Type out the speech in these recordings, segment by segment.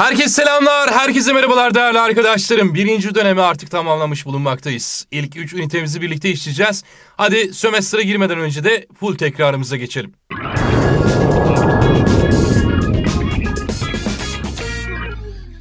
Herkese selamlar, herkese merhabalar değerli arkadaşlarım. Birinci dönemi artık tamamlamış bulunmaktayız. İlk üç ünitemizi birlikte işleyeceğiz. Hadi sömestr'a girmeden önce de full tekrarımıza geçelim.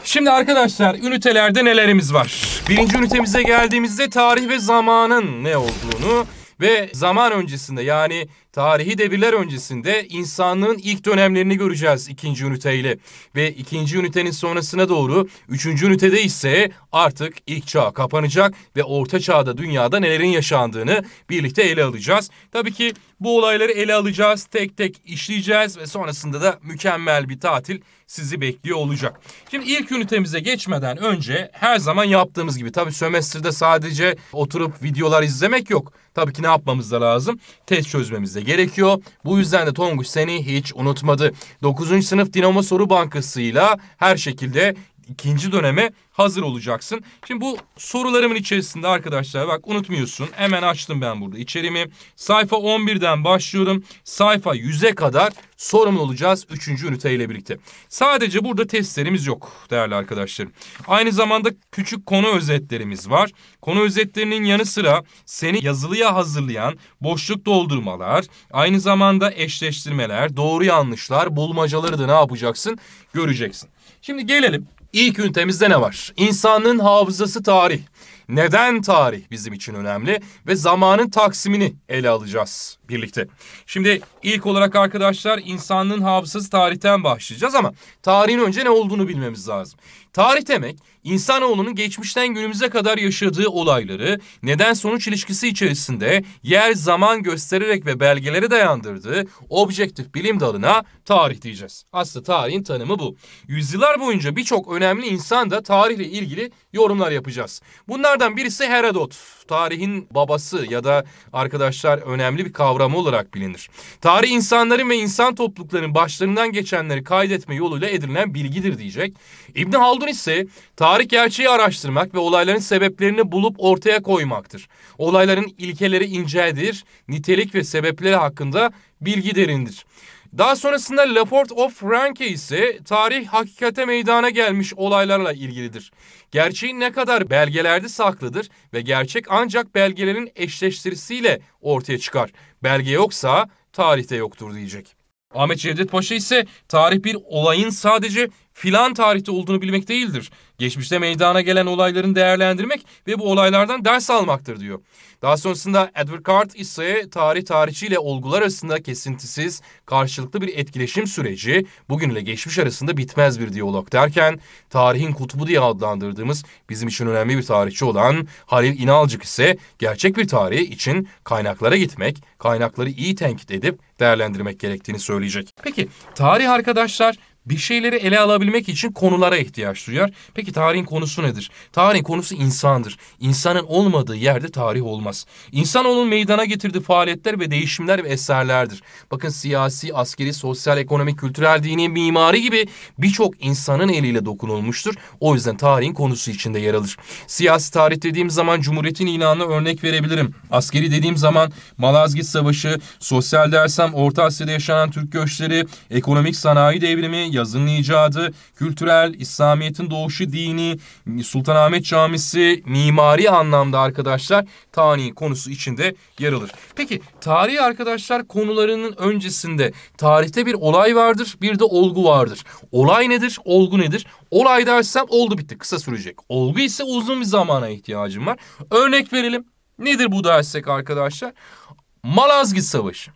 Şimdi arkadaşlar ünitelerde nelerimiz var? Birinci ünitemize geldiğimizde tarih ve zamanın ne olduğunu ve zaman öncesinde yani Tarihi devirler öncesinde insanlığın ilk dönemlerini göreceğiz ikinci üniteyle ve ikinci ünitenin sonrasına doğru üçüncü ünitede ise artık ilk çağ kapanacak ve orta çağda dünyada nelerin yaşandığını birlikte ele alacağız. Tabii ki bu olayları ele alacağız, tek tek işleyeceğiz ve sonrasında da mükemmel bir tatil sizi bekliyor olacak. Şimdi ilk ünitemize geçmeden önce her zaman yaptığımız gibi tabii sömestrde sadece oturup videolar izlemek yok. Tabii ki ne yapmamız da lazım? Test çözmemiz de gerekiyor. Bu yüzden de Tonguç seni hiç unutmadı. 9. sınıf Dinamo Soru Bankası'yla her şekilde ikinci döneme hazır olacaksın. Şimdi bu sorularımın içerisinde arkadaşlar bak unutmuyorsun. Hemen açtım ben burada içerimi. Sayfa 11'den başlıyorum. Sayfa 100'e kadar sorumlu olacağız 3. üniteyle birlikte. Sadece burada testlerimiz yok değerli arkadaşlarım. Aynı zamanda küçük konu özetlerimiz var. Konu özetlerinin yanı sıra seni yazılıya hazırlayan boşluk doldurmalar, aynı zamanda eşleştirmeler, doğru yanlışlar, bulmacaları da ne yapacaksın göreceksin. Şimdi gelelim İlk ünitemizde ne var? İnsanın hafızası tarih. Neden tarih bizim için önemli ve zamanın taksimini ele alacağız birlikte. Şimdi ilk olarak arkadaşlar insanlığın hafızası tarihten başlayacağız ama tarihin önce ne olduğunu bilmemiz lazım. Tarih demek İnsanoğlunun geçmişten günümüze kadar yaşadığı olayları neden sonuç ilişkisi içerisinde yer zaman göstererek ve belgeleri dayandırdığı objektif bilim dalına tarih diyeceğiz. Aslı tarihin tanımı bu. Yüzyıllar boyunca birçok önemli insan da tarihle ilgili yorumlar yapacağız. Bunlardan birisi Herodot. Tarihin babası ya da arkadaşlar önemli bir kavramı olarak bilinir. Tarih insanların ve insan topluluklarının başlarından geçenleri kaydetme yoluyla edinilen bilgidir diyecek. İbn Haldun ise tarih Tarih gerçeği araştırmak ve olayların sebeplerini bulup ortaya koymaktır. Olayların ilkeleri incedir, nitelik ve sebepleri hakkında bilgi derindir. Daha sonrasında Laport of Ranke ise tarih hakikate meydana gelmiş olaylarla ilgilidir. Gerçeğin ne kadar belgelerde saklıdır ve gerçek ancak belgelerin eşleştirisiyle ortaya çıkar. Belge yoksa tarihte yoktur diyecek. Ahmet Cevdet Paşa ise tarih bir olayın sadece filan tarihte olduğunu bilmek değildir. Geçmişte meydana gelen olayların değerlendirmek ve bu olaylardan ders almaktır diyor. Daha sonrasında Edward Card ise tarih tarihçiyle olgular arasında kesintisiz, karşılıklı bir etkileşim süreci bugün ile geçmiş arasında bitmez bir diyalog derken tarihin kutbu diye adlandırdığımız bizim için önemli bir tarihçi olan Halil İnalcık ise gerçek bir tarihi için kaynaklara gitmek, kaynakları iyi tenkit edip değerlendirmek gerektiğini söyleyecek. Peki tarih arkadaşlar bir şeyleri ele alabilmek için konulara ihtiyaç duyar. Peki tarihin konusu nedir? Tarihin konusu insandır. İnsanın olmadığı yerde tarih olmaz. İnsan İnsanoğlunun meydana getirdiği faaliyetler ve değişimler ve eserlerdir. Bakın siyasi, askeri, sosyal, ekonomik, kültürel, dini, mimari gibi birçok insanın eliyle dokunulmuştur. O yüzden tarihin konusu içinde yer alır. Siyasi tarih dediğim zaman Cumhuriyet'in ilanına örnek verebilirim. Askeri dediğim zaman Malazgirt Savaşı, sosyal dersem Orta Asya'da yaşanan Türk göçleri, ekonomik sanayi devrimi, yazının icadı, kültürel, İslamiyet'in doğuşu dini, Sultanahmet Camisi mimari anlamda arkadaşlar tani konusu içinde yer alır. Peki tarihi arkadaşlar konularının öncesinde tarihte bir olay vardır, bir de olgu vardır. Olay nedir, olgu nedir? Olay dersem oldu bitti, kısa sürecek. Olgu ise uzun bir zamana ihtiyacım var. Örnek verelim. Nedir bu dersek arkadaşlar? Malazgirt Savaşı.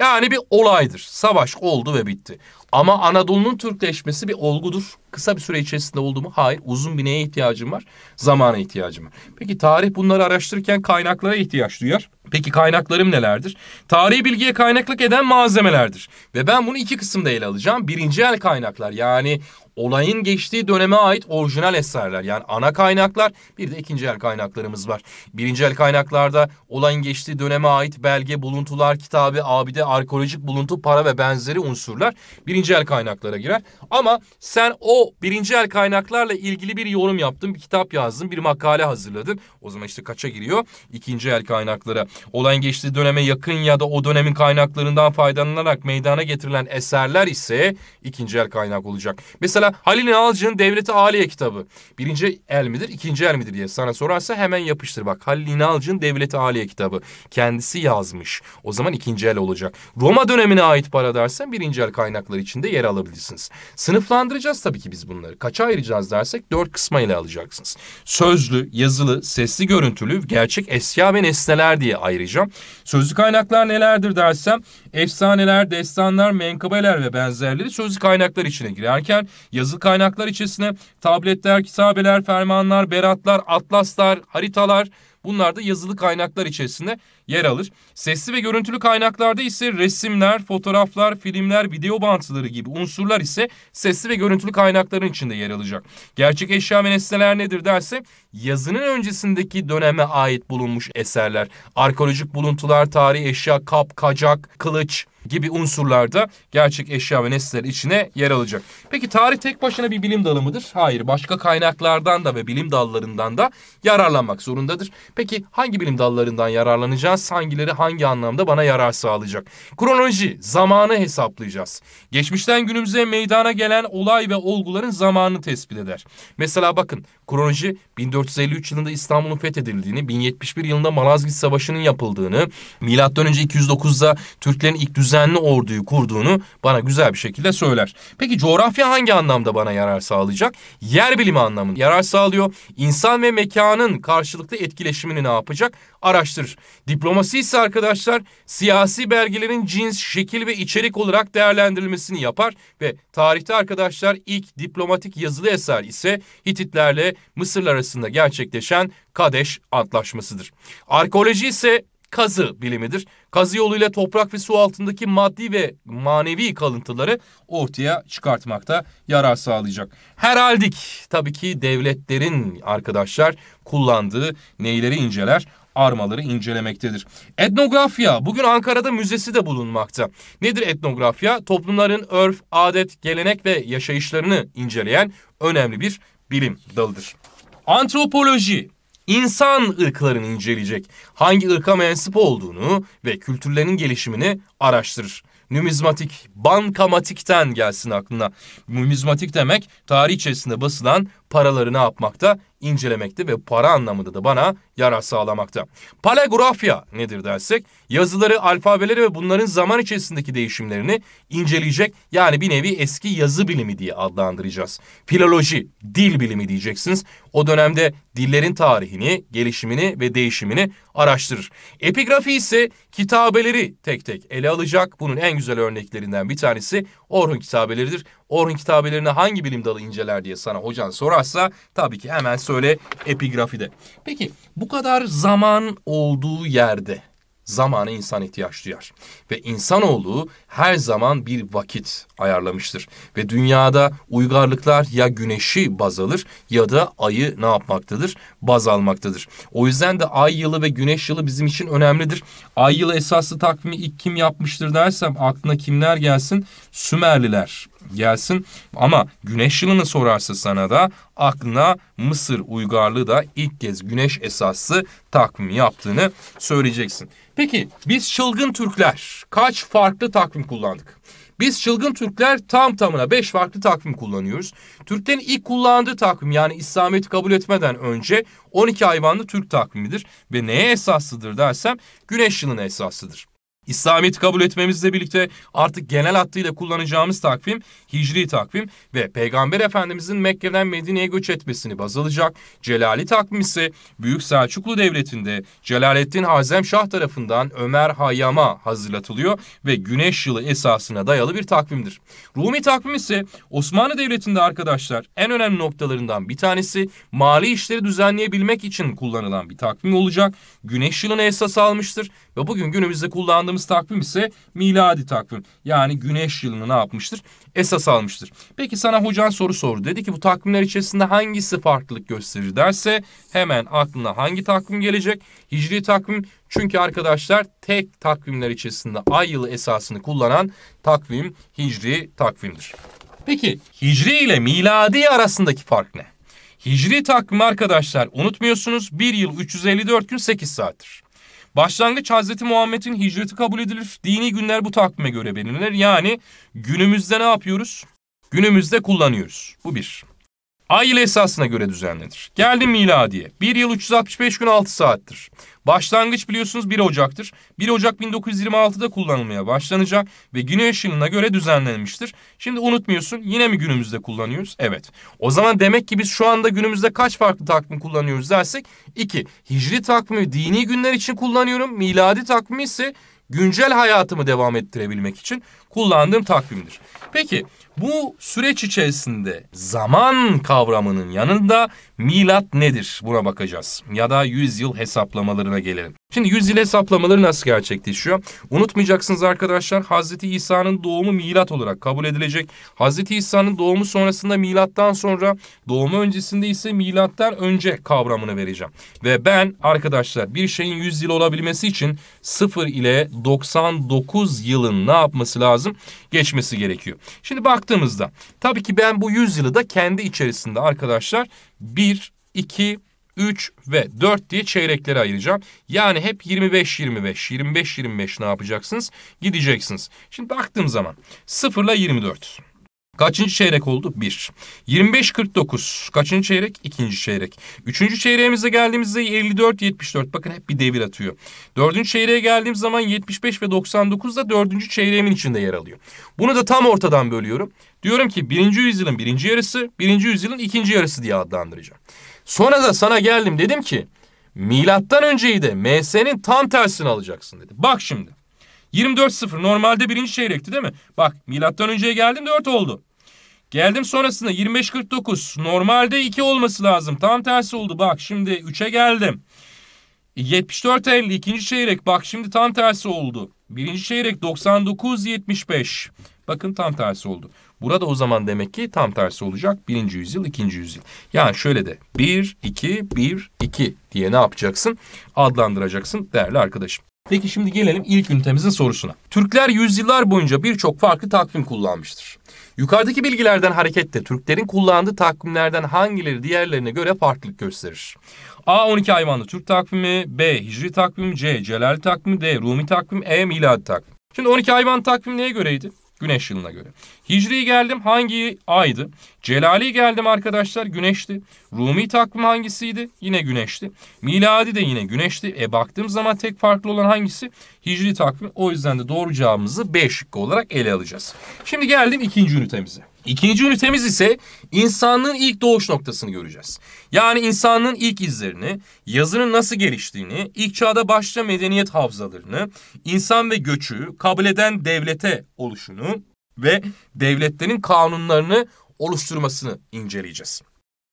Yani bir olaydır. Savaş oldu ve bitti. Ama Anadolu'nun Türkleşmesi bir olgudur. Kısa bir süre içerisinde oldu mu? Hayır. Uzun bir neye ihtiyacım var? Zamana ihtiyacım var. Peki tarih bunları araştırırken kaynaklara ihtiyaç duyar. Peki kaynaklarım nelerdir? Tarihi bilgiye kaynaklık eden malzemelerdir. Ve ben bunu iki kısımda ele alacağım. Birinci el kaynaklar yani olayın geçtiği döneme ait orijinal eserler yani ana kaynaklar bir de ikinci el kaynaklarımız var. Birinci el kaynaklarda olayın geçtiği döneme ait belge, buluntular, kitabı, abide, arkeolojik buluntu, para ve benzeri unsurlar birinci el kaynaklara girer. Ama sen o birinci el kaynaklarla ilgili bir yorum yaptın, bir kitap yazdın, bir makale hazırladın. O zaman işte kaça giriyor? İkinci el kaynaklara olayın geçtiği döneme yakın ya da o dönemin kaynaklarından faydalanarak meydana getirilen eserler ise ikinci el kaynak olacak. Mesela Halil İnalcı'nın Devleti Aliye kitabı. Birinci el midir, ikinci el midir diye sana sorarsa hemen yapıştır bak. Halil İnalcı'nın Devleti Aliye kitabı. Kendisi yazmış. O zaman ikinci el olacak. Roma dönemine ait para dersen birinci el kaynaklar içinde yer alabilirsiniz. Sınıflandıracağız tabii ki biz bunları. Kaça ayıracağız dersek dört kısma ile alacaksınız. Sözlü, yazılı, sesli görüntülü, gerçek eşya ve nesneler diye ayrıca. Sözlü kaynaklar nelerdir dersem efsaneler, destanlar, menkabeler ve benzerleri sözlü kaynaklar içine girerken yazılı kaynaklar içerisine tabletler, kitabeler, fermanlar, beratlar, atlaslar, haritalar, Bunlar da yazılı kaynaklar içerisinde yer alır. Sesli ve görüntülü kaynaklarda ise resimler, fotoğraflar, filmler, video bantları gibi unsurlar ise sesli ve görüntülü kaynakların içinde yer alacak. Gerçek eşya ve nesneler nedir derse yazının öncesindeki döneme ait bulunmuş eserler, arkeolojik buluntular, tarihi eşya, kap, kacak, kılıç, gibi unsurlar da gerçek eşya ve nesneler içine yer alacak. Peki tarih tek başına bir bilim dalı mıdır? Hayır. Başka kaynaklardan da ve bilim dallarından da yararlanmak zorundadır. Peki hangi bilim dallarından yararlanacağız? Hangileri hangi anlamda bana yarar sağlayacak? Kronoloji, zamanı hesaplayacağız. Geçmişten günümüze meydana gelen olay ve olguların zamanını tespit eder. Mesela bakın Kronoloji 1453 yılında İstanbul'un fethedildiğini, 1071 yılında Malazgirt Savaşı'nın yapıldığını, M.Ö. 209'da Türklerin ilk düzenli orduyu kurduğunu bana güzel bir şekilde söyler. Peki coğrafya hangi anlamda bana yarar sağlayacak? Yer bilimi anlamında yarar sağlıyor. İnsan ve mekanın karşılıklı etkileşimini ne yapacak? Araştırır. Diplomasi ise arkadaşlar siyasi belgelerin cins, şekil ve içerik olarak değerlendirilmesini yapar ve tarihte arkadaşlar ilk diplomatik yazılı eser ise Hititlerle ile Mısır arasında gerçekleşen Kadeş Antlaşması'dır. Arkeoloji ise kazı bilimidir. Kazı yoluyla toprak ve su altındaki maddi ve manevi kalıntıları ortaya çıkartmakta yarar sağlayacak. Heraldik tabii ki devletlerin arkadaşlar kullandığı neyleri inceler? armaları incelemektedir. Etnografya bugün Ankara'da müzesi de bulunmakta. Nedir etnografya? Toplumların örf, adet, gelenek ve yaşayışlarını inceleyen önemli bir bilim dalıdır. Antropoloji insan ırklarını inceleyecek. Hangi ırka mensup olduğunu ve kültürlerinin gelişimini araştırır. Numizmatik, bankamatikten gelsin aklına. Numizmatik demek tarih içerisinde basılan paraları ne yapmakta? incelemekte ve para anlamında da bana yarar sağlamakta. Paleografya nedir dersek yazıları, alfabeleri ve bunların zaman içerisindeki değişimlerini inceleyecek yani bir nevi eski yazı bilimi diye adlandıracağız. Filoloji, dil bilimi diyeceksiniz. O dönemde dillerin tarihini, gelişimini ve değişimini araştırır. Epigrafi ise kitabeleri tek tek ele alacak. Bunun en güzel örneklerinden bir tanesi Orhun kitabeleridir. Orhun kitabelerini hangi bilim dalı inceler diye sana hocan sorarsa tabii ki hemen söyle epigrafide. Peki bu kadar zaman olduğu yerde zamana insan ihtiyaç duyar. Ve insanoğlu her zaman bir vakit ayarlamıştır. Ve dünyada uygarlıklar ya güneşi baz alır ya da ayı ne yapmaktadır? Baz almaktadır. O yüzden de ay yılı ve güneş yılı bizim için önemlidir. Ay yılı esaslı takvimi ilk kim yapmıştır dersem aklına kimler gelsin? Sümerliler gelsin. Ama güneş yılını sorarsa sana da aklına Mısır uygarlığı da ilk kez güneş esaslı takvim yaptığını söyleyeceksin. Peki biz çılgın Türkler kaç farklı takvim kullandık? Biz çılgın Türkler tam tamına beş farklı takvim kullanıyoruz. Türklerin ilk kullandığı takvim yani İslamiyet'i kabul etmeden önce 12 hayvanlı Türk takvimidir. Ve neye esaslıdır dersem güneş yılına esaslıdır. İslamiyet'i kabul etmemizle birlikte artık genel hattıyla kullanacağımız takvim hicri takvim ve Peygamber Efendimizin Mekke'den Medine'ye göç etmesini baz alacak. Celali takvim ise Büyük Selçuklu Devleti'nde Celaleddin Şah tarafından Ömer Hayyam'a hazırlatılıyor ve güneş yılı esasına dayalı bir takvimdir. Rumi takvim ise Osmanlı Devleti'nde arkadaşlar en önemli noktalarından bir tanesi mali işleri düzenleyebilmek için kullanılan bir takvim olacak. Güneş yılını esas almıştır ve bugün günümüzde kullandığımız aldığımız takvim ise miladi takvim. Yani güneş yılını ne yapmıştır? Esas almıştır. Peki sana hocan soru sordu. Dedi ki bu takvimler içerisinde hangisi farklılık gösterir derse hemen aklına hangi takvim gelecek? Hicri takvim çünkü arkadaşlar tek takvimler içerisinde ay yılı esasını kullanan takvim hicri takvimdir. Peki hicri ile miladi arasındaki fark ne? Hicri takvim arkadaşlar unutmuyorsunuz 1 yıl 354 gün 8 saattir. Başlangıç Hazreti Muhammed'in hicreti kabul edilir. Dini günler bu takvime göre belirlenir. Yani günümüzde ne yapıyoruz? Günümüzde kullanıyoruz. Bu bir. Ay yılı esasına göre düzenlenir. Geldim miladiye. 1 yıl 365 gün 6 saattir. Başlangıç biliyorsunuz 1 Ocak'tır. 1 Ocak 1926'da kullanılmaya başlanacak ve güneş yılına göre düzenlenmiştir. Şimdi unutmuyorsun yine mi günümüzde kullanıyoruz? Evet. O zaman demek ki biz şu anda günümüzde kaç farklı takvim kullanıyoruz dersek 2. Hicri takvimi dini günler için kullanıyorum. Miladi takvimi ise güncel hayatımı devam ettirebilmek için kullandığım takvimdir. Peki bu süreç içerisinde zaman kavramının yanında milat nedir buna bakacağız. Ya da yüzyıl hesaplamalarına gelelim. Şimdi yüzyıl hesaplamaları nasıl gerçekleşiyor? Unutmayacaksınız arkadaşlar Hazreti İsa'nın doğumu milat olarak kabul edilecek. Hazreti İsa'nın doğumu sonrasında milattan sonra doğumu öncesinde ise milattan önce kavramını vereceğim. Ve ben arkadaşlar bir şeyin yüzyıl olabilmesi için 0 ile 99 yılın ne yapması lazım? lazım. Geçmesi gerekiyor. Şimdi baktığımızda tabii ki ben bu yüzyılı da kendi içerisinde arkadaşlar 1, 2, 3 ve 4 diye çeyreklere ayıracağım. Yani hep 25 25 25 25 ne yapacaksınız? Gideceksiniz. Şimdi baktığım zaman 0 ile 24. Kaçıncı çeyrek oldu? 1. 25-49. Kaçıncı çeyrek? İkinci çeyrek. Üçüncü çeyreğimize geldiğimizde 54-74. Bakın hep bir devir atıyor. Dördüncü çeyreğe geldiğim zaman 75 ve 99 da dördüncü çeyreğimin içinde yer alıyor. Bunu da tam ortadan bölüyorum. Diyorum ki birinci yüzyılın birinci yarısı, birinci yüzyılın ikinci yarısı diye adlandıracağım. Sonra da sana geldim dedim ki milattan önceyi de MS'nin tam tersini alacaksın dedi. Bak şimdi. 24-0 normalde birinci çeyrekti değil mi? Bak milattan önceye geldim 4 oldu. Geldim sonrasında 25-49 normalde 2 olması lazım. Tam tersi oldu bak şimdi 3'e geldim. 74-50 ikinci çeyrek bak şimdi tam tersi oldu. Birinci çeyrek 99-75. Bakın tam tersi oldu. Burada o zaman demek ki tam tersi olacak. Birinci yüzyıl, ikinci yüzyıl. Yani şöyle de bir, iki, bir, iki diye ne yapacaksın? Adlandıracaksın değerli arkadaşım. Peki şimdi gelelim ilk ünitemizin sorusuna. Türkler yüzyıllar boyunca birçok farklı takvim kullanmıştır. Yukarıdaki bilgilerden hareketle Türklerin kullandığı takvimlerden hangileri diğerlerine göre farklılık gösterir? A. 12 hayvanlı Türk takvimi B. Hicri takvimi, C. Celal takvimi D. Rumi takvimi, E. Miladi takvimi. Şimdi 12 hayvan takvim neye göreydi? Güneş yılına göre. Hicri geldim hangi aydı? Celali geldim arkadaşlar güneşti. Rumi takvim hangisiydi? Yine güneşti. Miladi de yine güneşti. E baktığım zaman tek farklı olan hangisi? Hicri takvim. O yüzden de doğru cevabımızı B şıkkı olarak ele alacağız. Şimdi geldim ikinci ünitemize. İkinci ünitemiz ise insanlığın ilk doğuş noktasını göreceğiz. Yani insanlığın ilk izlerini, yazının nasıl geliştiğini, ilk çağda başta medeniyet havzalarını, insan ve göçü, kabul eden devlete oluşunu ve devletlerin kanunlarını oluşturmasını inceleyeceğiz.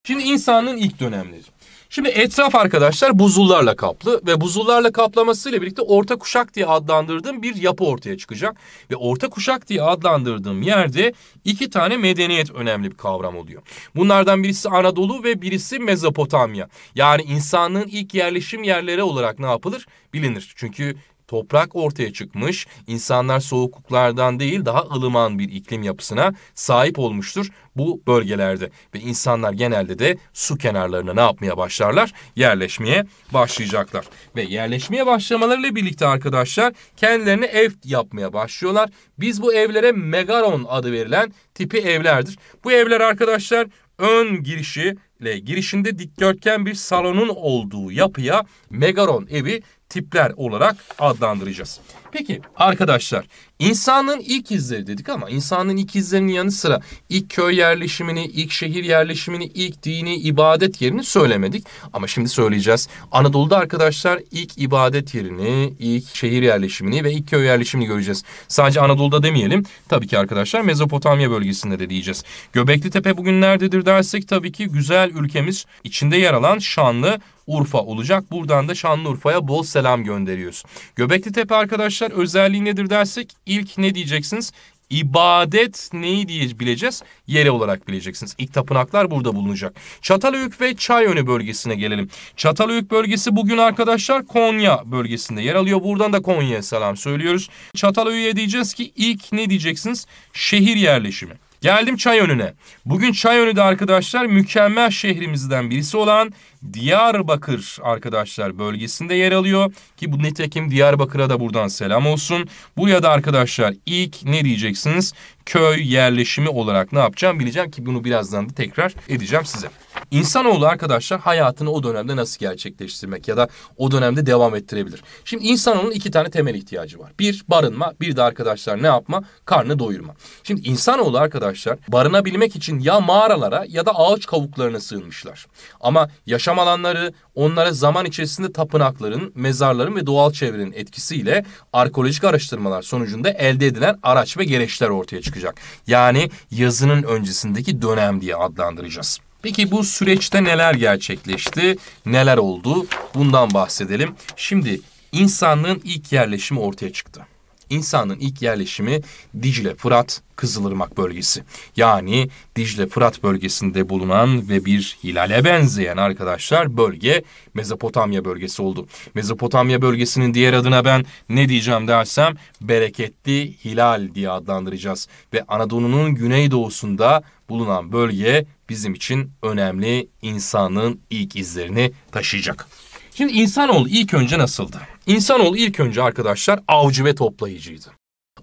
Şimdi insanlığın ilk dönemleri. Şimdi etraf arkadaşlar buzullarla kaplı ve buzullarla kaplamasıyla birlikte orta kuşak diye adlandırdığım bir yapı ortaya çıkacak. Ve orta kuşak diye adlandırdığım yerde iki tane medeniyet önemli bir kavram oluyor. Bunlardan birisi Anadolu ve birisi Mezopotamya. Yani insanlığın ilk yerleşim yerleri olarak ne yapılır? Bilinir. Çünkü toprak ortaya çıkmış, insanlar soğukluklardan değil daha ılıman bir iklim yapısına sahip olmuştur bu bölgelerde. Ve insanlar genelde de su kenarlarına ne yapmaya başlarlar? Yerleşmeye başlayacaklar. Ve yerleşmeye başlamalarıyla birlikte arkadaşlar kendilerine ev yapmaya başlıyorlar. Biz bu evlere megaron adı verilen tipi evlerdir. Bu evler arkadaşlar ön girişi ile girişinde dikdörtgen bir salonun olduğu yapıya megaron evi tipler olarak adlandıracağız. Peki arkadaşlar insanın ilk izleri dedik ama insanın ilk izlerinin yanı sıra ilk köy yerleşimini, ilk şehir yerleşimini, ilk dini ibadet yerini söylemedik. Ama şimdi söyleyeceğiz. Anadolu'da arkadaşlar ilk ibadet yerini, ilk şehir yerleşimini ve ilk köy yerleşimini göreceğiz. Sadece Anadolu'da demeyelim. Tabii ki arkadaşlar Mezopotamya bölgesinde de diyeceğiz. Göbekli Tepe bugün nerededir dersek tabii ki güzel ülkemiz içinde yer alan Şanlı Urfa olacak. Buradan da Şanlıurfa'ya bol selam gönderiyoruz. Göbekli Tepe arkadaşlar arkadaşlar özelliği nedir dersek ilk ne diyeceksiniz? İbadet neyi diye bileceğiz? Yere olarak bileceksiniz. İlk tapınaklar burada bulunacak. Çatalhöyük ve Çayönü bölgesine gelelim. Çatalhöyük bölgesi bugün arkadaşlar Konya bölgesinde yer alıyor. Buradan da Konya'ya selam söylüyoruz. Çatalhöyük'e diyeceğiz ki ilk ne diyeceksiniz? Şehir yerleşimi. Geldim çay önüne. Bugün çay önü de arkadaşlar mükemmel şehrimizden birisi olan Diyarbakır arkadaşlar bölgesinde yer alıyor. Ki bu nitekim Diyarbakır'a da buradan selam olsun. Buraya da arkadaşlar ilk ne diyeceksiniz? Köy yerleşimi olarak ne yapacağım bileceğim ki bunu birazdan da tekrar edeceğim size. İnsanoğlu arkadaşlar hayatını o dönemde nasıl gerçekleştirmek ya da o dönemde devam ettirebilir? Şimdi insanoğlunun iki tane temel ihtiyacı var. Bir barınma, bir de arkadaşlar ne yapma? Karnı doyurma. Şimdi insanoğlu arkadaşlar barınabilmek için ya mağaralara ya da ağaç kavuklarına sığınmışlar. Ama yaşam alanları onlara zaman içerisinde tapınakların, mezarların ve doğal çevrenin etkisiyle arkeolojik araştırmalar sonucunda elde edilen araç ve gereçler ortaya çıkacak. Yani yazının öncesindeki dönem diye adlandıracağız. Peki bu süreçte neler gerçekleşti? Neler oldu? Bundan bahsedelim. Şimdi insanlığın ilk yerleşimi ortaya çıktı. İnsanın ilk yerleşimi Dicle Fırat Kızılırmak bölgesi. Yani Dicle Fırat bölgesinde bulunan ve bir hilale benzeyen arkadaşlar bölge Mezopotamya bölgesi oldu. Mezopotamya bölgesinin diğer adına ben ne diyeceğim dersem bereketli hilal diye adlandıracağız. Ve Anadolu'nun güneydoğusunda bulunan bölge bizim için önemli insanın ilk izlerini taşıyacak. Şimdi insanoğlu ilk önce nasıldı? İnsanoğlu ilk önce arkadaşlar avcı ve toplayıcıydı.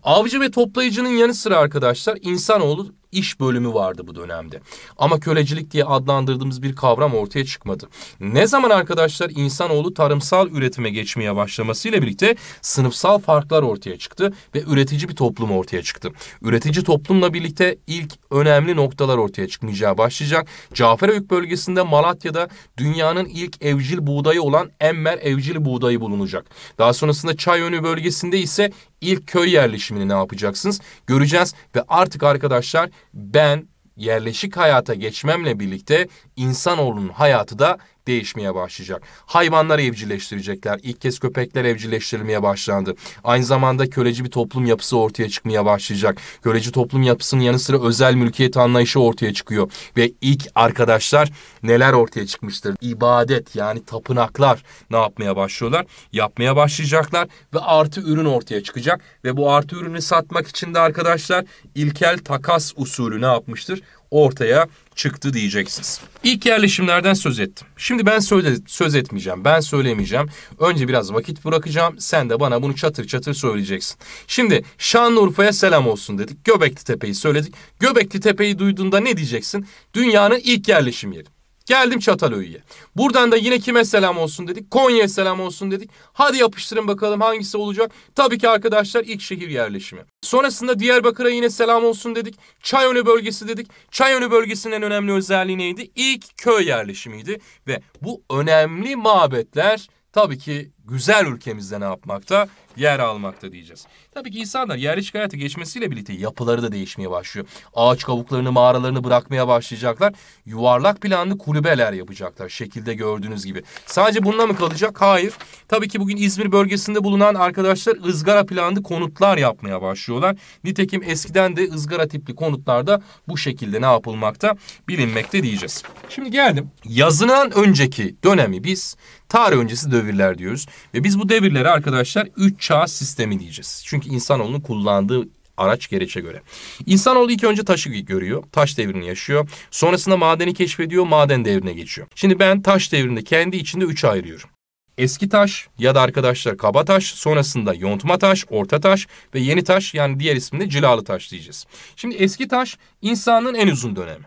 Avcı ve toplayıcının yanı sıra arkadaşlar insanoğlu iş bölümü vardı bu dönemde. Ama kölecilik diye adlandırdığımız bir kavram ortaya çıkmadı. Ne zaman arkadaşlar insanoğlu tarımsal üretime geçmeye başlamasıyla birlikte sınıfsal farklar ortaya çıktı ve üretici bir toplum ortaya çıktı. Üretici toplumla birlikte ilk önemli noktalar ortaya çıkmaya başlayacak. Caferöyük bölgesinde Malatya'da dünyanın ilk evcil buğdayı olan Emmer evcil buğdayı bulunacak. Daha sonrasında Çayönü bölgesinde ise ilk köy yerleşimini ne yapacaksınız? Göreceğiz ve artık arkadaşlar ben yerleşik hayata geçmemle birlikte insanoğlunun hayatı da değişmeye başlayacak. Hayvanlar evcilleştirecekler. İlk kez köpekler evcilleştirilmeye başlandı. Aynı zamanda köleci bir toplum yapısı ortaya çıkmaya başlayacak. Köleci toplum yapısının yanı sıra özel mülkiyet anlayışı ortaya çıkıyor. Ve ilk arkadaşlar neler ortaya çıkmıştır? İbadet yani tapınaklar ne yapmaya başlıyorlar? Yapmaya başlayacaklar ve artı ürün ortaya çıkacak. Ve bu artı ürünü satmak için de arkadaşlar ilkel takas usulü ne yapmıştır? ortaya çıktı diyeceksiniz. İlk yerleşimlerden söz ettim. Şimdi ben söyle, söz etmeyeceğim. Ben söylemeyeceğim. Önce biraz vakit bırakacağım. Sen de bana bunu çatır çatır söyleyeceksin. Şimdi Şanlıurfa'ya selam olsun dedik. Göbekli Tepe'yi söyledik. Göbekli Tepe'yi duyduğunda ne diyeceksin? Dünyanın ilk yerleşim yeri. Geldim Çatalhöyük'e. Buradan da yine kime selam olsun dedik? Konya'ya selam olsun dedik. Hadi yapıştırın bakalım hangisi olacak? Tabii ki arkadaşlar ilk şehir yerleşimi. Sonrasında Diyarbakır'a yine selam olsun dedik. Çayönü bölgesi dedik. Çayönü bölgesinin önemli özelliği neydi? İlk köy yerleşimiydi ve bu önemli mabetler tabii ki güzel ülkemizde ne yapmakta? yer almakta diyeceğiz. Tabii ki insanlar yerleşik hayata geçmesiyle birlikte yapıları da değişmeye başlıyor. Ağaç kabuklarını, mağaralarını bırakmaya başlayacaklar. Yuvarlak planlı kulübeler yapacaklar şekilde gördüğünüz gibi. Sadece bununla mı kalacak? Hayır. Tabii ki bugün İzmir bölgesinde bulunan arkadaşlar ızgara planlı konutlar yapmaya başlıyorlar. Nitekim eskiden de ızgara tipli konutlarda bu şekilde ne yapılmakta bilinmekte diyeceğiz. Şimdi geldim. Yazından önceki dönemi biz tarih öncesi devirler diyoruz. Ve biz bu devirleri arkadaşlar 3 çağ sistemi diyeceğiz. Çünkü insanoğlunun kullandığı araç gereçe göre. İnsanoğlu ilk önce taşı görüyor. Taş devrini yaşıyor. Sonrasında madeni keşfediyor. Maden devrine geçiyor. Şimdi ben taş devrinde kendi içinde üç ayırıyorum. Eski taş ya da arkadaşlar kaba taş, sonrasında yontma taş, orta taş ve yeni taş yani diğer isminde cilalı taş diyeceğiz. Şimdi eski taş insanın en uzun dönemi.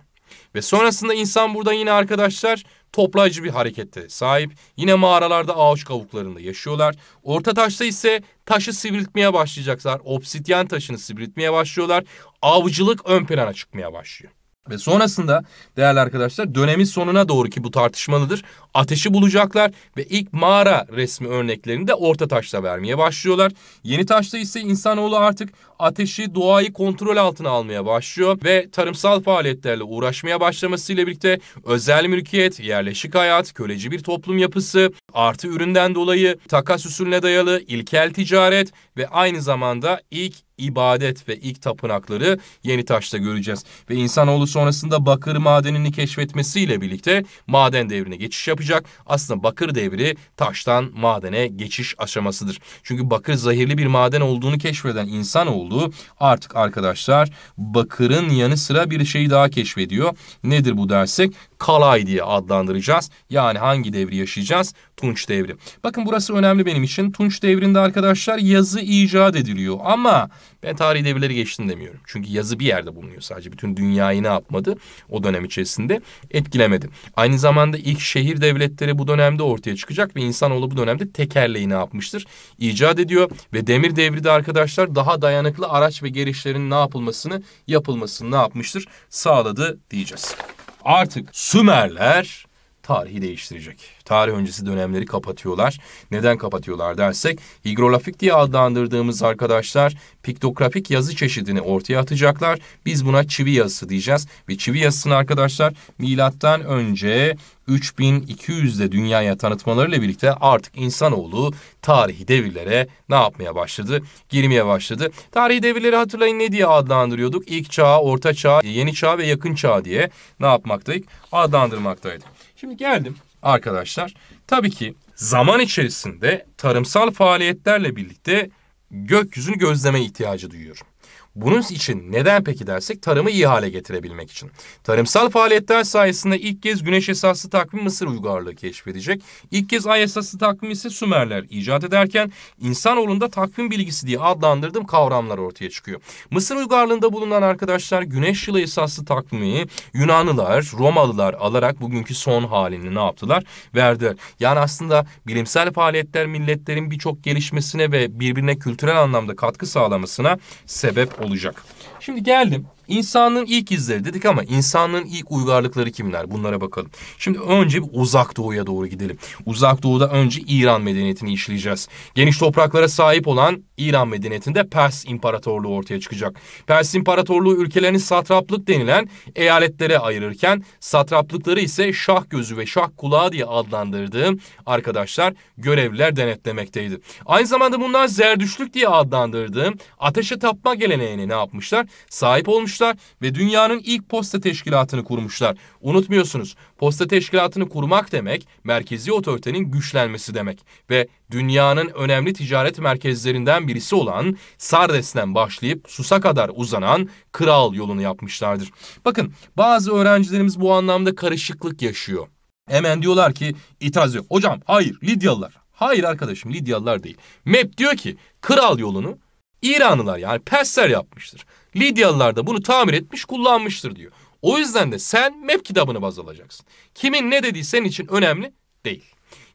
Ve sonrasında insan burada yine arkadaşlar toplayıcı bir harekette sahip. Yine mağaralarda ağaç kavuklarında yaşıyorlar. Orta taşta ise taşı sivriltmeye başlayacaklar. Obsidyen taşını sivriltmeye başlıyorlar. Avcılık ön plana çıkmaya başlıyor. Ve sonrasında değerli arkadaşlar dönemin sonuna doğru ki bu tartışmalıdır. Ateşi bulacaklar ve ilk mağara resmi örneklerini de orta taşla vermeye başlıyorlar. Yeni taşta ise insanoğlu artık ateşi doğayı kontrol altına almaya başlıyor ve tarımsal faaliyetlerle uğraşmaya başlamasıyla birlikte özel mülkiyet, yerleşik hayat, köleci bir toplum yapısı, artı üründen dolayı takas usulüne dayalı ilkel ticaret ve aynı zamanda ilk ibadet ve ilk tapınakları yeni taşta göreceğiz. Ve insanoğlu sonrasında bakır madenini keşfetmesiyle birlikte maden devrine geçiş yapacak. Aslında bakır devri taştan madene geçiş aşamasıdır. Çünkü bakır zehirli bir maden olduğunu keşfeden insanoğlu artık arkadaşlar bakırın yanı sıra bir şeyi daha keşfediyor. Nedir bu dersek? Kalay diye adlandıracağız. Yani hangi devri yaşayacağız? Tunç devri. Bakın burası önemli benim için. Tunç devrinde arkadaşlar yazı yazı icat ediliyor ama ben tarihi devirleri geçtim demiyorum. Çünkü yazı bir yerde bulunuyor sadece. Bütün dünyayı ne yapmadı o dönem içerisinde etkilemedi. Aynı zamanda ilk şehir devletleri bu dönemde ortaya çıkacak ve insanoğlu bu dönemde tekerleği ne yapmıştır? İcat ediyor ve demir devri de arkadaşlar daha dayanıklı araç ve gelişlerin ne yapılmasını yapılmasını ne yapmıştır? Sağladı diyeceğiz. Artık Sümerler tarihi değiştirecek. Tarih öncesi dönemleri kapatıyorlar. Neden kapatıyorlar dersek higrolafik diye adlandırdığımız arkadaşlar piktografik yazı çeşidini ortaya atacaklar. Biz buna çivi yazısı diyeceğiz ve çivi yazısını arkadaşlar milattan önce 3200'de dünyaya tanıtmalarıyla birlikte artık insanoğlu tarihi devirlere ne yapmaya başladı? Girmeye başladı. Tarihi devirleri hatırlayın ne diye adlandırıyorduk? İlk çağ, orta çağ, yeni çağ ve yakın çağ diye ne yapmaktaydık? Adlandırmaktaydık. Şimdi geldim arkadaşlar. Tabii ki zaman içerisinde tarımsal faaliyetlerle birlikte gökyüzünü gözleme ihtiyacı duyuyorum. Bunun için neden peki dersek tarımı iyi hale getirebilmek için. Tarımsal faaliyetler sayesinde ilk kez güneş esaslı takvim Mısır uygarlığı keşfedecek. İlk kez ay esaslı takvim ise Sümerler icat ederken insanoğlunda takvim bilgisi diye adlandırdığım kavramlar ortaya çıkıyor. Mısır uygarlığında bulunan arkadaşlar güneş yılı esaslı takvimi Yunanlılar, Romalılar alarak bugünkü son halini ne yaptılar? Verdiler. Yani aslında bilimsel faaliyetler milletlerin birçok gelişmesine ve birbirine kültürel anlamda katkı sağlamasına sebep olacak. Şimdi geldim İnsanlığın ilk izleri dedik ama insanlığın ilk uygarlıkları kimler? Bunlara bakalım. Şimdi önce bir uzak doğuya doğru gidelim. Uzak doğuda önce İran medeniyetini işleyeceğiz. Geniş topraklara sahip olan İran medeniyetinde Pers İmparatorluğu ortaya çıkacak. Pers İmparatorluğu ülkelerini satraplık denilen eyaletlere ayırırken satraplıkları ise şah gözü ve şah kulağı diye adlandırdığı arkadaşlar görevliler denetlemekteydi. Aynı zamanda bunlar zerdüşlük diye adlandırdığım ateşe tapma geleneğini ne yapmışlar? Sahip olmuşlar kurmuşlar ve dünyanın ilk posta teşkilatını kurmuşlar. Unutmuyorsunuz posta teşkilatını kurmak demek merkezi otoritenin güçlenmesi demek ve dünyanın önemli ticaret merkezlerinden birisi olan Sardes'ten başlayıp Sus'a kadar uzanan kral yolunu yapmışlardır. Bakın bazı öğrencilerimiz bu anlamda karışıklık yaşıyor. Hemen diyorlar ki itiraz yok. Hocam hayır Lidyalılar. Hayır arkadaşım Lidyalılar değil. MEP diyor ki kral yolunu İranlılar yani Persler yapmıştır. Lidyalılar da bunu tamir etmiş kullanmıştır diyor. O yüzden de sen map kitabını baz alacaksın. Kimin ne dediği senin için önemli değil.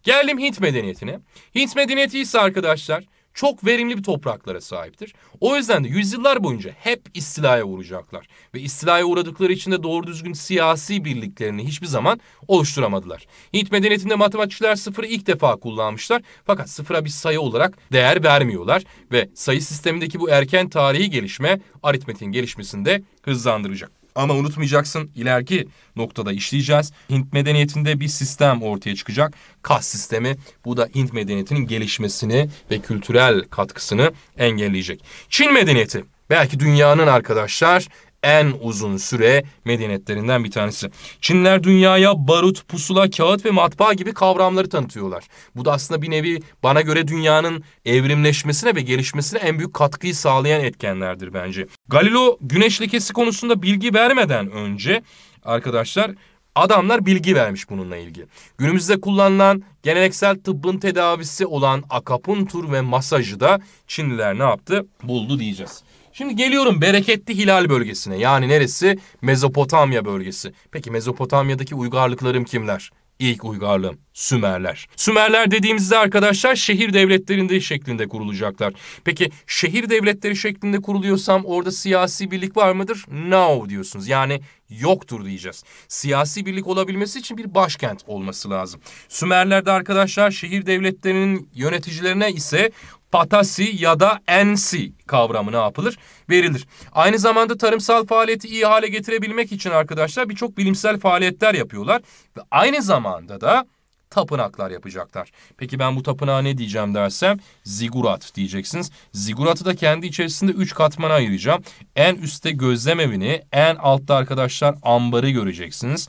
Geldim Hint medeniyetine. Hint medeniyeti ise arkadaşlar çok verimli bir topraklara sahiptir. O yüzden de yüzyıllar boyunca hep istilaya uğrayacaklar. Ve istilaya uğradıkları için de doğru düzgün siyasi birliklerini hiçbir zaman oluşturamadılar. Hint medeniyetinde matematikçiler sıfırı ilk defa kullanmışlar. Fakat sıfıra bir sayı olarak değer vermiyorlar. Ve sayı sistemindeki bu erken tarihi gelişme aritmetin gelişmesini de hızlandıracak. Ama unutmayacaksın ileriki noktada işleyeceğiz. Hint medeniyetinde bir sistem ortaya çıkacak. Kas sistemi bu da Hint medeniyetinin gelişmesini ve kültürel katkısını engelleyecek. Çin medeniyeti belki dünyanın arkadaşlar en uzun süre medeniyetlerinden bir tanesi. Çinler dünyaya barut, pusula, kağıt ve matbaa gibi kavramları tanıtıyorlar. Bu da aslında bir nevi bana göre dünyanın evrimleşmesine ve gelişmesine en büyük katkıyı sağlayan etkenlerdir bence. Galileo güneş lekesi konusunda bilgi vermeden önce arkadaşlar Adamlar bilgi vermiş bununla ilgili. Günümüzde kullanılan geleneksel tıbbın tedavisi olan akapuntur ve masajı da Çinliler ne yaptı? Buldu diyeceğiz. Şimdi geliyorum bereketli hilal bölgesine. Yani neresi? Mezopotamya bölgesi. Peki Mezopotamya'daki uygarlıklarım kimler? İlk uygarlığım Sümerler. Sümerler dediğimizde arkadaşlar şehir devletlerinde şeklinde kurulacaklar. Peki şehir devletleri şeklinde kuruluyorsam orada siyasi birlik var mıdır? No diyorsunuz. Yani yoktur diyeceğiz. Siyasi birlik olabilmesi için bir başkent olması lazım. Sümerler'de arkadaşlar şehir devletlerinin yöneticilerine ise Atasi ya da ensi kavramı ne yapılır? Verilir. Aynı zamanda tarımsal faaliyeti iyi hale getirebilmek için arkadaşlar birçok bilimsel faaliyetler yapıyorlar. Ve aynı zamanda da tapınaklar yapacaklar. Peki ben bu tapınağa ne diyeceğim dersem zigurat diyeceksiniz. Ziguratı da kendi içerisinde üç katmana ayıracağım. En üstte gözlem evini, en altta arkadaşlar ambarı göreceksiniz.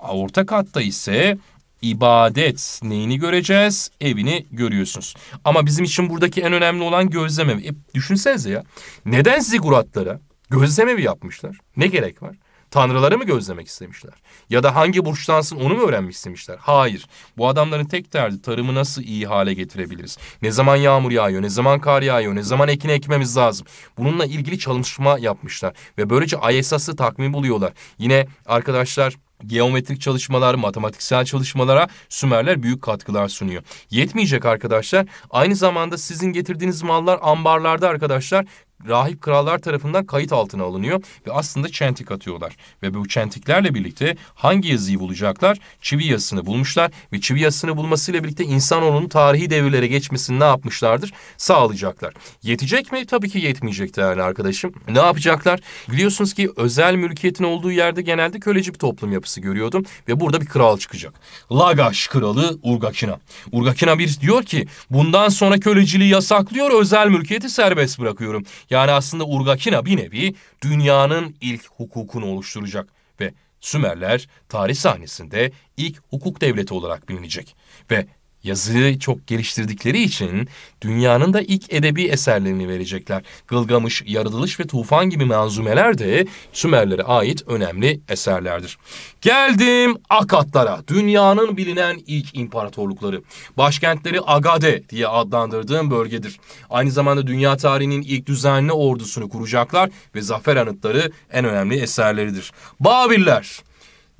Orta katta ise ibadet neyini göreceğiz? Evini görüyorsunuz. Ama bizim için buradaki en önemli olan gözlem evi. E, düşünsenize ya. Neden ziguratlara gözlem evi yapmışlar? Ne gerek var? Tanrıları mı gözlemek istemişler? Ya da hangi burçtansın onu mu öğrenmek istemişler? Hayır. Bu adamların tek derdi tarımı nasıl iyi hale getirebiliriz? Ne zaman yağmur yağıyor, ne zaman kar yağıyor, ne zaman ekini ekmemiz lazım? Bununla ilgili çalışma yapmışlar. Ve böylece ay esası takvim buluyorlar. Yine arkadaşlar geometrik çalışmalar, matematiksel çalışmalara Sümerler büyük katkılar sunuyor. Yetmeyecek arkadaşlar. Aynı zamanda sizin getirdiğiniz mallar ambarlarda arkadaşlar rahip krallar tarafından kayıt altına alınıyor ve aslında çentik atıyorlar. Ve bu çentiklerle birlikte hangi yazıyı bulacaklar? Çivi yazısını bulmuşlar ve çivi yazısını bulmasıyla birlikte insanoğlunun tarihi devirlere geçmesini ne yapmışlardır? Sağlayacaklar. Yetecek mi? Tabii ki yetmeyecek değerli arkadaşım. Ne yapacaklar? Biliyorsunuz ki özel mülkiyetin olduğu yerde genelde köleci bir toplum yapısı görüyordum ve burada bir kral çıkacak. Lagaş kralı Urgakina. Urgakina bir diyor ki bundan sonra köleciliği yasaklıyor özel mülkiyeti serbest bırakıyorum. Yani aslında Urgakina bir nevi dünyanın ilk hukukunu oluşturacak ve Sümerler tarih sahnesinde ilk hukuk devleti olarak bilinecek ve yazıyı çok geliştirdikleri için dünyanın da ilk edebi eserlerini verecekler. Gılgamış, Yaratılış ve Tufan gibi manzumeler de Sümerlere ait önemli eserlerdir. Geldim Akatlara, dünyanın bilinen ilk imparatorlukları. Başkentleri Agade diye adlandırdığım bölgedir. Aynı zamanda dünya tarihinin ilk düzenli ordusunu kuracaklar ve zafer anıtları en önemli eserleridir. Babiller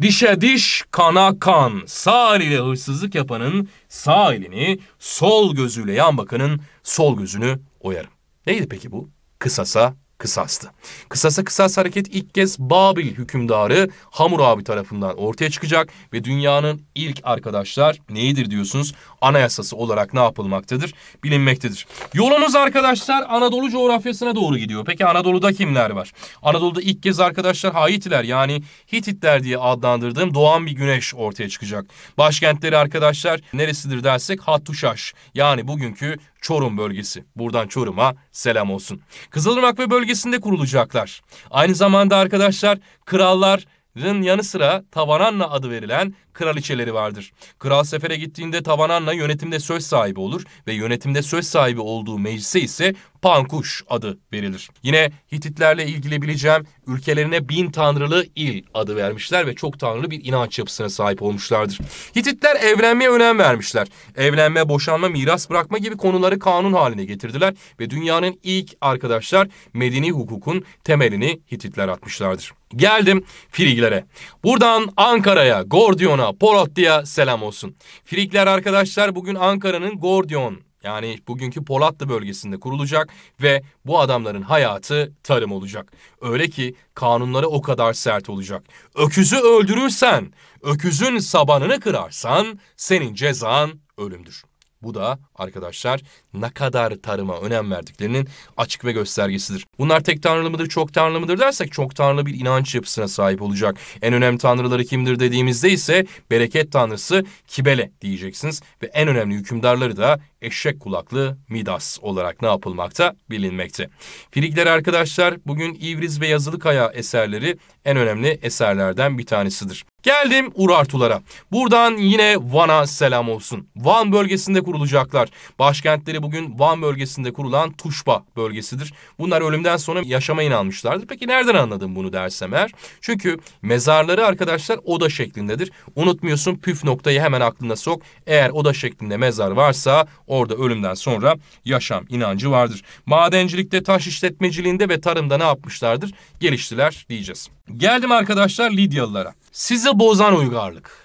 Dişe diş, kana kan. Sağ eliyle hırsızlık yapanın sağ elini, sol gözüyle yan bakanın sol gözünü oyarım. Neydi peki bu? Kısasa kısastı. Kısasa kısas hareket ilk kez Babil hükümdarı Hamurabi tarafından ortaya çıkacak ve dünyanın ilk arkadaşlar neyidir diyorsunuz? Anayasası olarak ne yapılmaktadır? Bilinmektedir. Yolumuz arkadaşlar Anadolu coğrafyasına doğru gidiyor. Peki Anadolu'da kimler var? Anadolu'da ilk kez arkadaşlar Haitiler yani Hititler diye adlandırdığım doğan bir güneş ortaya çıkacak. Başkentleri arkadaşlar neresidir dersek Hattuşaş yani bugünkü Çorum bölgesi. Buradan Çorum'a selam olsun. Kızılırmak ve bölgesinde kurulacaklar. Aynı zamanda arkadaşlar kralların yanı sıra Tavananla adı verilen kraliçeleri vardır. Kral sefere gittiğinde tabananla yönetimde söz sahibi olur ve yönetimde söz sahibi olduğu meclise ise Pankuş adı verilir. Yine Hititlerle ilgilebileceğim ülkelerine bin tanrılı il adı vermişler ve çok tanrılı bir inanç yapısına sahip olmuşlardır. Hititler evlenmeye önem vermişler. Evlenme, boşanma, miras bırakma gibi konuları kanun haline getirdiler ve dünyanın ilk arkadaşlar medeni hukukun temelini Hititler atmışlardır. Geldim Friglere. Buradan Ankara'ya, Gordion'a, Trabzon'a, Polatlı'ya selam olsun. Frikler arkadaşlar bugün Ankara'nın Gordion yani bugünkü Polatlı bölgesinde kurulacak ve bu adamların hayatı tarım olacak. Öyle ki kanunları o kadar sert olacak. Öküzü öldürürsen, öküzün sabanını kırarsan senin cezan ölümdür. Bu da arkadaşlar ne kadar tarıma önem verdiklerinin açık ve göstergesidir. Bunlar tek tanrılı mıdır, çok tanrılı mıdır dersek çok tanrılı bir inanç yapısına sahip olacak. En önemli tanrıları kimdir dediğimizde ise bereket tanrısı Kibele diyeceksiniz ve en önemli hükümdarları da eşek kulaklı Midas olarak ne yapılmakta bilinmekte. Frigler arkadaşlar bugün İvriz ve Yazılı Kaya eserleri en önemli eserlerden bir tanesidir. Geldim Urartulara. Buradan yine Van'a selam olsun. Van bölgesinde kurulacaklar. Başkentleri bugün Van bölgesinde kurulan Tuşba bölgesidir. Bunlar ölümden sonra yaşama inanmışlardır. Peki nereden anladım bunu dersem eğer? Çünkü mezarları arkadaşlar oda şeklindedir. Unutmuyorsun püf noktayı hemen aklına sok. Eğer oda şeklinde mezar varsa orada ölümden sonra yaşam inancı vardır. Madencilikte, taş işletmeciliğinde ve tarımda ne yapmışlardır? Geliştiler diyeceğiz. Geldim arkadaşlar Lidyalılara. Sizi bozan uygarlık.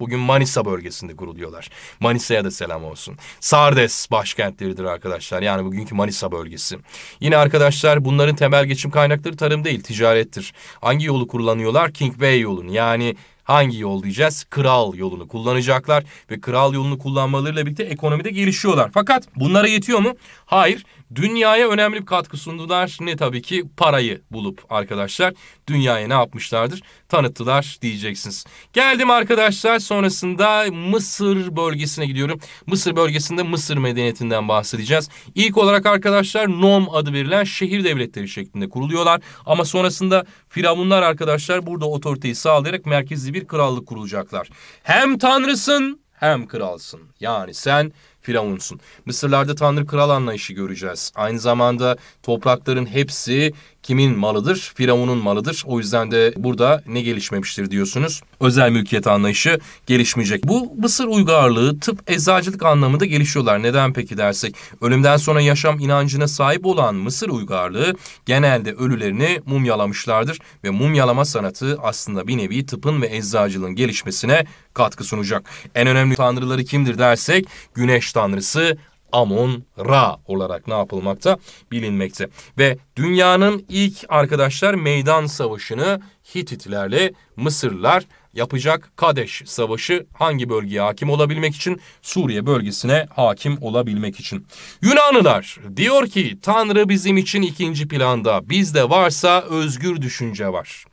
Bugün Manisa bölgesinde kuruluyorlar. Manisa'ya da selam olsun. Sardes başkentleridir arkadaşlar. Yani bugünkü Manisa bölgesi. Yine arkadaşlar bunların temel geçim kaynakları tarım değil, ticarettir. Hangi yolu kullanıyorlar? King Bay yolunu. Yani hangi yol diyeceğiz? Kral yolunu kullanacaklar ve kral yolunu kullanmalarıyla birlikte ekonomide gelişiyorlar. Fakat bunlara yetiyor mu? Hayır, dünyaya önemli bir katkı sundular. Ne tabii ki parayı bulup arkadaşlar dünyaya ne yapmışlardır? Tanıttılar diyeceksiniz. Geldim arkadaşlar sonrasında Mısır bölgesine gidiyorum. Mısır bölgesinde Mısır medeniyetinden bahsedeceğiz. İlk olarak arkadaşlar Nom adı verilen şehir devletleri şeklinde kuruluyorlar. Ama sonrasında Firavunlar arkadaşlar burada otoriteyi sağlayarak merkezli bir krallık kurulacaklar. Hem tanrısın hem kralsın. Yani sen firavunsun. Mısırlarda tanrı kral anlayışı göreceğiz. Aynı zamanda toprakların hepsi kimin malıdır? Firavun'un malıdır. O yüzden de burada ne gelişmemiştir diyorsunuz. Özel mülkiyet anlayışı gelişmeyecek. Bu Mısır uygarlığı tıp eczacılık anlamında gelişiyorlar. Neden peki dersek? Ölümden sonra yaşam inancına sahip olan Mısır uygarlığı genelde ölülerini mumyalamışlardır ve mumyalama sanatı aslında bir nevi tıpın ve eczacılığın gelişmesine katkı sunacak. En önemli tanrıları kimdir dersek güneş tanrısı Amon Ra olarak ne yapılmakta bilinmekte. Ve dünyanın ilk arkadaşlar meydan savaşını Hititlerle Mısırlar yapacak Kadeş Savaşı hangi bölgeye hakim olabilmek için? Suriye bölgesine hakim olabilmek için. Yunanlılar diyor ki Tanrı bizim için ikinci planda bizde varsa özgür düşünce var.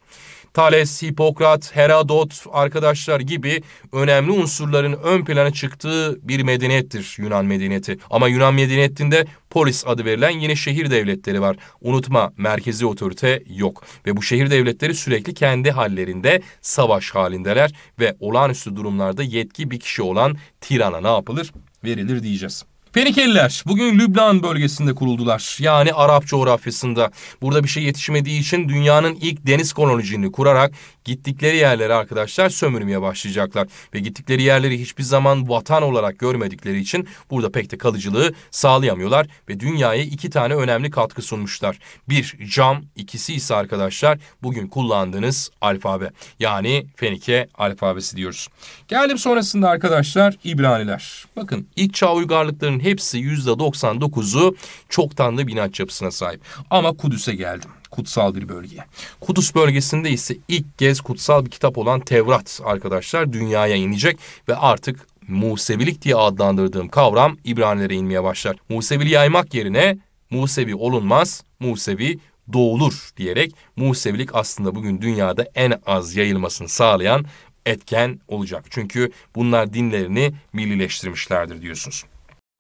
Tales, Hipokrat, Herodot arkadaşlar gibi önemli unsurların ön plana çıktığı bir medeniyettir Yunan medeniyeti. Ama Yunan medeniyetinde polis adı verilen yeni şehir devletleri var. Unutma merkezi otorite yok ve bu şehir devletleri sürekli kendi hallerinde savaş halindeler ve olağanüstü durumlarda yetki bir kişi olan tirana ne yapılır? Verilir diyeceğiz. Fenikeliler bugün Lübnan bölgesinde kuruldular. Yani Arap coğrafyasında. Burada bir şey yetişmediği için dünyanın ilk deniz kolonijini kurarak gittikleri yerlere arkadaşlar sömürmeye başlayacaklar. Ve gittikleri yerleri hiçbir zaman vatan olarak görmedikleri için burada pek de kalıcılığı sağlayamıyorlar. Ve dünyaya iki tane önemli katkı sunmuşlar. Bir cam, ikisi ise arkadaşlar bugün kullandığınız alfabe. Yani Fenike alfabesi diyoruz. Geldim sonrasında arkadaşlar İbraniler. Bakın ilk çağ uygarlıkların hepsi yüzde %99'u çoktanlı binat yapısına sahip. Ama Kudüs'e geldim kutsal bir bölge. Kudüs bölgesinde ise ilk kez kutsal bir kitap olan Tevrat arkadaşlar dünyaya inecek ve artık Musevilik diye adlandırdığım kavram İbranilere inmeye başlar. Musevi yaymak yerine Musevi olunmaz, Musevi doğulur diyerek Musevilik aslında bugün dünyada en az yayılmasını sağlayan etken olacak. Çünkü bunlar dinlerini millileştirmişlerdir diyorsunuz.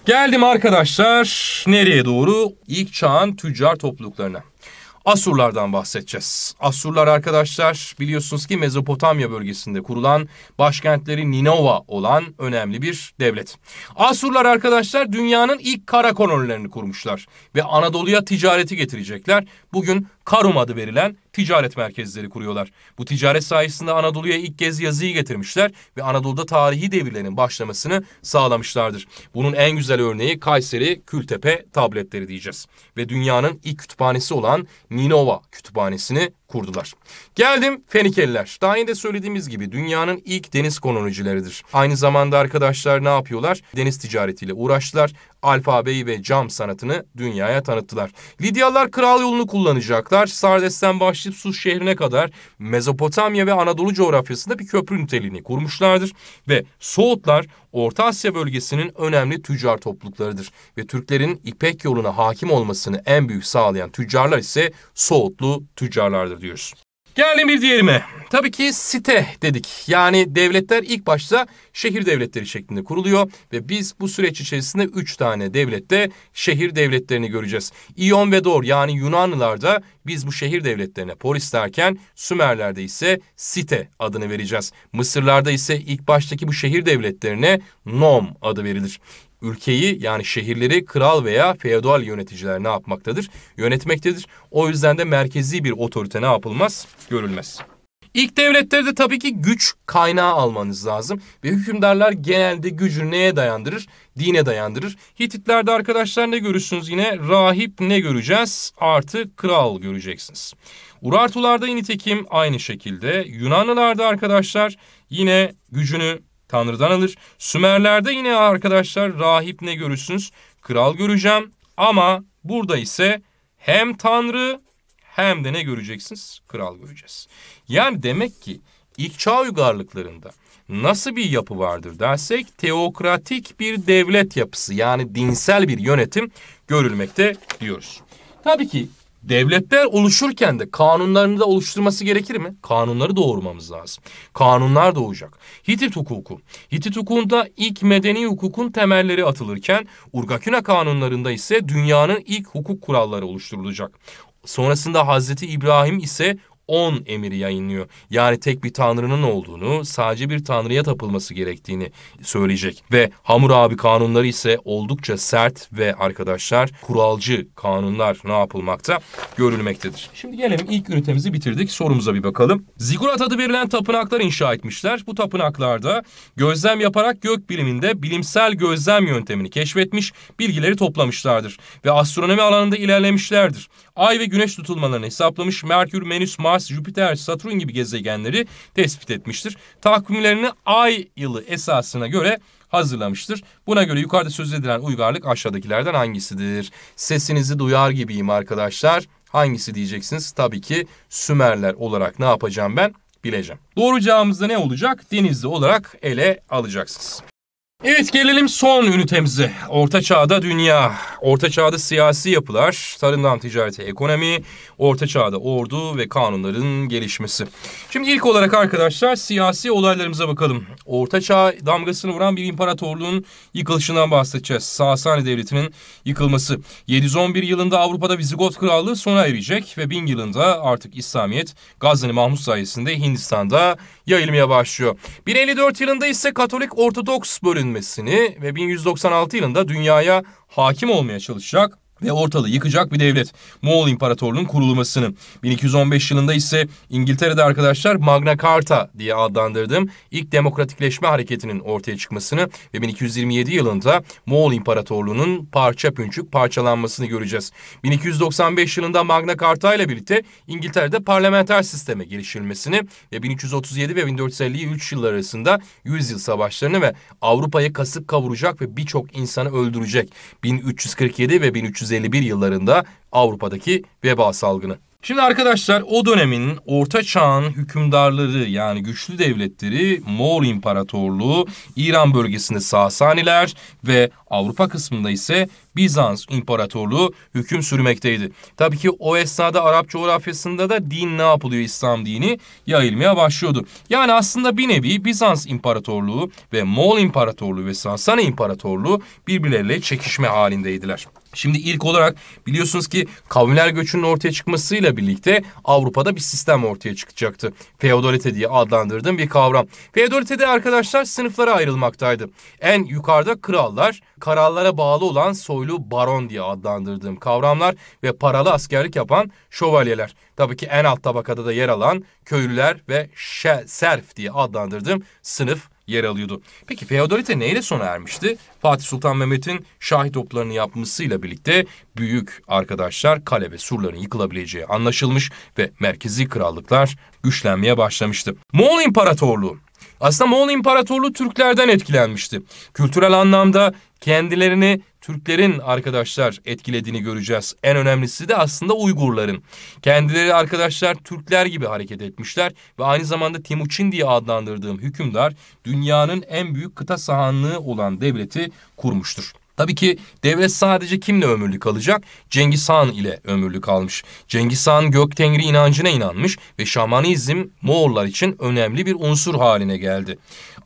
Geldim arkadaşlar nereye doğru? İlk çağın tüccar topluluklarına. Asurlardan bahsedeceğiz. Asurlar arkadaşlar biliyorsunuz ki Mezopotamya bölgesinde kurulan başkentleri Ninova olan önemli bir devlet. Asurlar arkadaşlar dünyanın ilk kara kolonilerini kurmuşlar ve Anadolu'ya ticareti getirecekler. Bugün Karum adı verilen ticaret merkezleri kuruyorlar. Bu ticaret sayesinde Anadolu'ya ilk kez yazıyı getirmişler ve Anadolu'da tarihi devirlerin başlamasını sağlamışlardır. Bunun en güzel örneği Kayseri Kültepe tabletleri diyeceğiz. Ve dünyanın ilk kütüphanesi olan Ninova Kütüphanesi'ni kurdular. Geldim Fenikeliler. Daha önce de söylediğimiz gibi dünyanın ilk deniz kolonicileridir. Aynı zamanda arkadaşlar ne yapıyorlar? Deniz ticaretiyle uğraştılar alfabeyi ve cam sanatını dünyaya tanıttılar. Lidyalılar kral yolunu kullanacaklar. Sardes'ten başlayıp Sus şehrine kadar Mezopotamya ve Anadolu coğrafyasında bir köprü niteliğini kurmuşlardır. Ve Soğutlar Orta Asya bölgesinin önemli tüccar topluluklarıdır. Ve Türklerin İpek yoluna hakim olmasını en büyük sağlayan tüccarlar ise Soğutlu tüccarlardır diyoruz. Gelin bir diğerime. Tabii ki site dedik. Yani devletler ilk başta şehir devletleri şeklinde kuruluyor ve biz bu süreç içerisinde üç tane devlette şehir devletlerini göreceğiz. İyon ve Dor yani Yunanlılarda biz bu şehir devletlerine polis derken Sümerlerde ise site adını vereceğiz. Mısırlarda ise ilk baştaki bu şehir devletlerine nom adı verilir ülkeyi yani şehirleri kral veya feodal yöneticiler ne yapmaktadır? Yönetmektedir. O yüzden de merkezi bir otorite ne yapılmaz? Görülmez. İlk devletlerde tabii ki güç kaynağı almanız lazım. Ve hükümdarlar genelde gücü neye dayandırır? Dine dayandırır. Hititlerde arkadaşlar ne görürsünüz yine? Rahip ne göreceğiz? Artı kral göreceksiniz. Urartularda nitekim aynı şekilde. Yunanlılarda arkadaşlar yine gücünü Tanrı'dan alır. Sümerler'de yine arkadaşlar rahip ne görürsünüz? Kral göreceğim ama burada ise hem Tanrı hem de ne göreceksiniz? Kral göreceğiz. Yani demek ki ilk çağ uygarlıklarında nasıl bir yapı vardır dersek teokratik bir devlet yapısı yani dinsel bir yönetim görülmekte diyoruz. Tabii ki Devletler oluşurken de kanunlarını da oluşturması gerekir mi? Kanunları doğurmamız lazım. Kanunlar doğacak. Hitit hukuku. Hitit hukukunda ilk medeni hukukun temelleri atılırken Urgaküne kanunlarında ise dünyanın ilk hukuk kuralları oluşturulacak. Sonrasında Hazreti İbrahim ise 10 emiri yayınlıyor. Yani tek bir tanrının olduğunu, sadece bir tanrıya tapılması gerektiğini söyleyecek. Ve Hammurabi kanunları ise oldukça sert ve arkadaşlar kuralcı kanunlar ne yapılmakta görülmektedir. Şimdi gelelim ilk ünitemizi bitirdik. Sorumuza bir bakalım. Zigurat adı verilen tapınaklar inşa etmişler. Bu tapınaklarda gözlem yaparak gök biliminde bilimsel gözlem yöntemini keşfetmiş, bilgileri toplamışlardır ve astronomi alanında ilerlemişlerdir. Ay ve Güneş tutulmalarını hesaplamış. Merkür, Venüs, Mars, Jüpiter, Satürn gibi gezegenleri tespit etmiştir. Takvimlerini ay yılı esasına göre hazırlamıştır. Buna göre yukarıda söz edilen uygarlık aşağıdakilerden hangisidir? Sesinizi duyar gibiyim arkadaşlar. Hangisi diyeceksiniz? Tabii ki Sümerler olarak ne yapacağım ben? Bileceğim. Doğru cevabımızda ne olacak? Denizli olarak ele alacaksınız. Evet gelelim son ünitemize. Orta Çağ'da dünya. Orta Çağ'da siyasi yapılar, tarımdan ticarete ekonomi, Orta Çağ'da ordu ve kanunların gelişmesi. Şimdi ilk olarak arkadaşlar siyasi olaylarımıza bakalım. Orta Çağ damgasını vuran bir imparatorluğun yıkılışından bahsedeceğiz. Sasani Devleti'nin yıkılması. 711 yılında Avrupa'da Visigot Krallığı sona erecek ve 1000 yılında artık İslamiyet Gazneli Mahmut sayesinde Hindistan'da yayılmaya başlıyor. 1054 yılında ise Katolik Ortodoks bölünmesini ve 1196 yılında dünyaya hakim olmaya çalışacak ve ortalığı yıkacak bir devlet. Moğol İmparatorluğu'nun kurulmasını. 1215 yılında ise İngiltere'de arkadaşlar Magna Carta diye adlandırdığım ilk demokratikleşme hareketinin ortaya çıkmasını ve 1227 yılında Moğol İmparatorluğu'nun parça pünçük parçalanmasını göreceğiz. 1295 yılında Magna Carta ile birlikte İngiltere'de parlamenter sisteme gelişilmesini ve 1337 ve 1453 yılları arasında Yüzyıl Savaşlarını ve Avrupa'yı kasıp kavuracak ve birçok insanı öldürecek 1347 ve 1350 1951 yıllarında Avrupa'daki veba salgını. Şimdi arkadaşlar o dönemin orta çağın hükümdarları yani güçlü devletleri Moğol İmparatorluğu, İran bölgesinde Sasaniler ve Avrupa kısmında ise Bizans İmparatorluğu hüküm sürmekteydi. Tabii ki o esnada Arap coğrafyasında da din ne yapılıyor İslam dini yayılmaya başlıyordu. Yani aslında bir nevi Bizans İmparatorluğu ve Moğol İmparatorluğu ve Sasani İmparatorluğu birbirleriyle çekişme halindeydiler. Şimdi ilk olarak biliyorsunuz ki kavimler göçünün ortaya çıkmasıyla birlikte Avrupa'da bir sistem ortaya çıkacaktı. Feodalite diye adlandırdığım bir kavram. Feodalitede arkadaşlar sınıflara ayrılmaktaydı. En yukarıda krallar, karallara bağlı olan soylu baron diye adlandırdığım kavramlar ve paralı askerlik yapan şövalyeler. Tabii ki en alt tabakada da yer alan köylüler ve şe, serf diye adlandırdığım sınıf yer alıyordu. Peki feodalite neyle sona ermişti? Fatih Sultan Mehmet'in şahit oplarını yapmasıyla birlikte büyük arkadaşlar kale ve surların yıkılabileceği anlaşılmış ve merkezi krallıklar güçlenmeye başlamıştı. Moğol İmparatorluğu aslında Moğol İmparatorluğu Türklerden etkilenmişti. Kültürel anlamda kendilerini Türklerin arkadaşlar etkilediğini göreceğiz. En önemlisi de aslında Uygurların. Kendileri arkadaşlar Türkler gibi hareket etmişler ve aynı zamanda Timuçin diye adlandırdığım hükümdar dünyanın en büyük kıta sahanlığı olan devleti kurmuştur. Tabii ki devlet sadece kimle ömürlü kalacak? Cengiz Han ile ömürlü kalmış. Cengiz Han Göktengri inancına inanmış ve şamanizm Moğollar için önemli bir unsur haline geldi.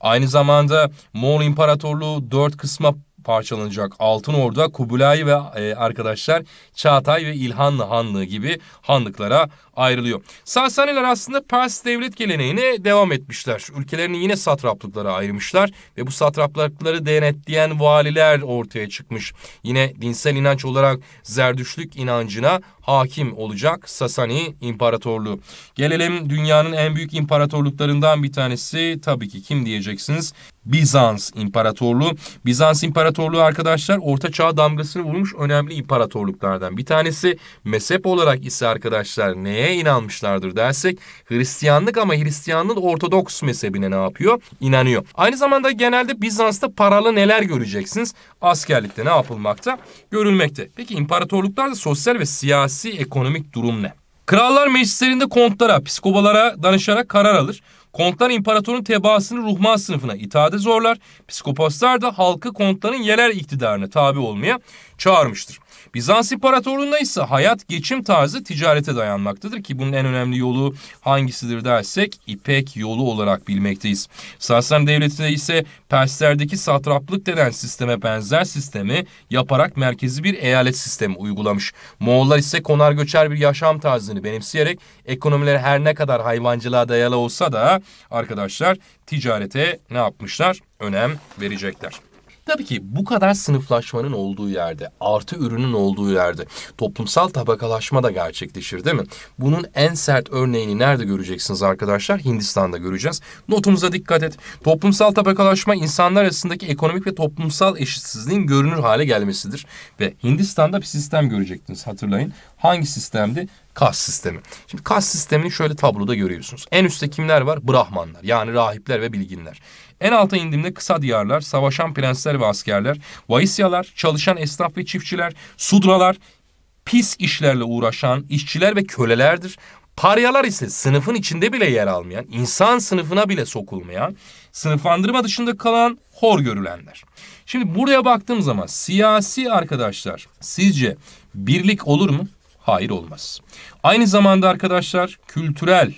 Aynı zamanda Moğol İmparatorluğu dört kısma parçalanacak Altın Ordu, Kubilay ve e, arkadaşlar Çağatay ve İlhanlı Hanlığı gibi hanlıklara ayrılıyor. Sasaniler aslında Pers devlet geleneğine devam etmişler. Ülkelerini yine satraplıklara ayırmışlar ve bu satraplıkları denetleyen valiler ortaya çıkmış. Yine dinsel inanç olarak Zerdüşlük inancına hakim olacak Sasani İmparatorluğu. Gelelim dünyanın en büyük imparatorluklarından bir tanesi tabii ki kim diyeceksiniz? Bizans İmparatorluğu. Bizans İmparatorluğu arkadaşlar Orta Çağ damgasını vurmuş önemli imparatorluklardan bir tanesi. Mezhep olarak ise arkadaşlar neye inanmışlardır dersek Hristiyanlık ama Hristiyanlığın Ortodoks mezhebine ne yapıyor? İnanıyor. Aynı zamanda genelde Bizans'ta paralı neler göreceksiniz? Askerlikte ne yapılmakta? Görülmekte. Peki imparatorluklarda sosyal ve siyasi ekonomik durum ne? Krallar meclislerinde kontlara, psikobalara danışarak karar alır. Kontlar imparatorun tebaasını ruhma sınıfına itade zorlar. Psikopaslar da halkı kontların yerel iktidarına tabi olmaya çağırmıştır. Bizans İmparatorluğu'nda ise hayat geçim tarzı ticarete dayanmaktadır ki bunun en önemli yolu hangisidir dersek İpek yolu olarak bilmekteyiz. Sasani Devleti'nde ise Perslerdeki satraplık denen sisteme benzer sistemi yaparak merkezi bir eyalet sistemi uygulamış. Moğollar ise konar göçer bir yaşam tarzını benimseyerek ekonomileri her ne kadar hayvancılığa dayalı olsa da arkadaşlar ticarete ne yapmışlar? Önem verecekler. Tabii ki bu kadar sınıflaşmanın olduğu yerde, artı ürünün olduğu yerde toplumsal tabakalaşma da gerçekleşir değil mi? Bunun en sert örneğini nerede göreceksiniz arkadaşlar? Hindistan'da göreceğiz. Notumuza dikkat et. Toplumsal tabakalaşma insanlar arasındaki ekonomik ve toplumsal eşitsizliğin görünür hale gelmesidir. Ve Hindistan'da bir sistem görecektiniz hatırlayın. Hangi sistemdi? Kas sistemi. Şimdi kas sistemini şöyle tabloda görüyorsunuz. En üstte kimler var? Brahmanlar yani rahipler ve bilginler. En alta indiğimde kısa diyarlar, savaşan prensler ve askerler, vaisyalar, çalışan esnaf ve çiftçiler, sudralar, pis işlerle uğraşan işçiler ve kölelerdir. Paryalar ise sınıfın içinde bile yer almayan, insan sınıfına bile sokulmayan, sınıflandırma dışında kalan hor görülenler. Şimdi buraya baktığım zaman siyasi arkadaşlar sizce birlik olur mu? Hayır olmaz. Aynı zamanda arkadaşlar kültürel